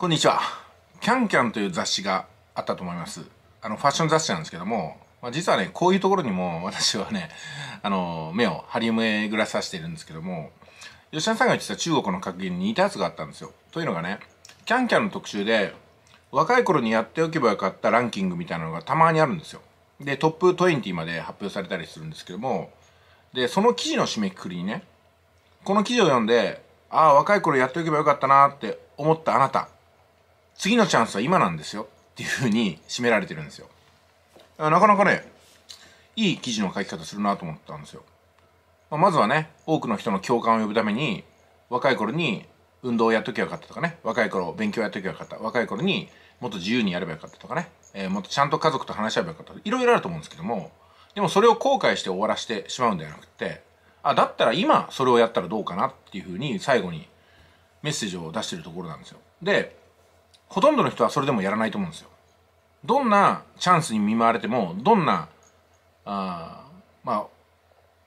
こんにちは。キャンキャンという雑誌があったと思います。あの、ファッション雑誌なんですけども、まあ、実はね、こういうところにも 私はね、あの、目を張り巡らさせているんですけども、吉田さんが言ってた中国の格言に似たやつがあったんですよ。というのがね、キャンキャンの特集で、若い頃にやっておけばよかったランキングみたいなのがたまにあるんですよ。で、トップ20まで発表されたりするんですけども、で、その記事の締めくくりにね、この記事を読んで、ああ、若い頃やっておけばよかったなって思ったあなた、次のチャンスは今なんですよっていうふうに締められてるんですよ。なかなかね、いい記事の書き方するなと思ったんですよ。まあ、まずはね、多くの人の共感を呼ぶために、若い頃に運動をやっときゃよかったとかね、若い頃勉強やっときゃよかった、若い頃にもっと自由にやればよかったとかね、えー、もっとちゃんと家族と話し合えばよかったとか、いろいろあると思うんですけども、でもそれを後悔して終わらしてしまうんではなくて、あ、だったら今それをやったらどうかなっていうふうに最後にメッセージを出してるところなんですよ。で、ほとんどの人はそれでもやらないと思うんですよ。どんなチャンスに見舞われても、どんな、あまあ、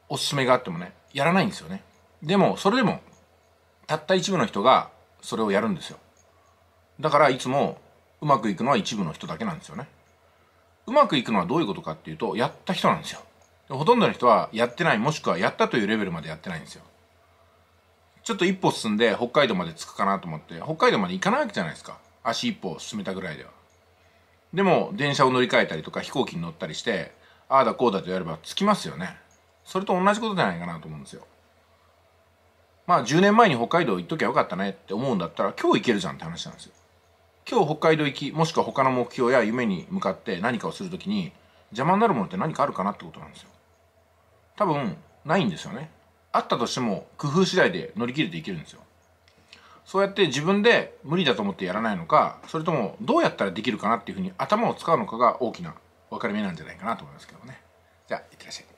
おすすめがあってもね、やらないんですよね。でも、それでも、たった一部の人がそれをやるんですよ。だから、いつもうまくいくのは一部の人だけなんですよね。うまくいくのはどういうことかっていうと、やった人なんですよ。ほとんどの人はやってない、もしくはやったというレベルまでやってないんですよ。ちょっと一歩進んで北海道まで着くかなと思って、北海道まで行かないわけじゃないですか。足一歩進めたぐらいではでも電車を乗り換えたりとか飛行機に乗ったりしてああだこうだとやれば着きますよねそれと同じことじゃないかなと思うんですよまあ10年前に北海道行っときゃよかったねって思うんだったら今日行けるじゃんって話なんですよ今日北海道行きもしくは他の目標や夢に向かって何かをするときに邪魔になるものって何かあるかなってことなんですよ多分ないんですよねあったとしても工夫次第で乗り切れていけるんですよそうやって自分で無理だと思ってやらないのかそれともどうやったらできるかなっていうふうに頭を使うのかが大きな分かれ目なんじゃないかなと思いますけどねじゃあいってらっしゃい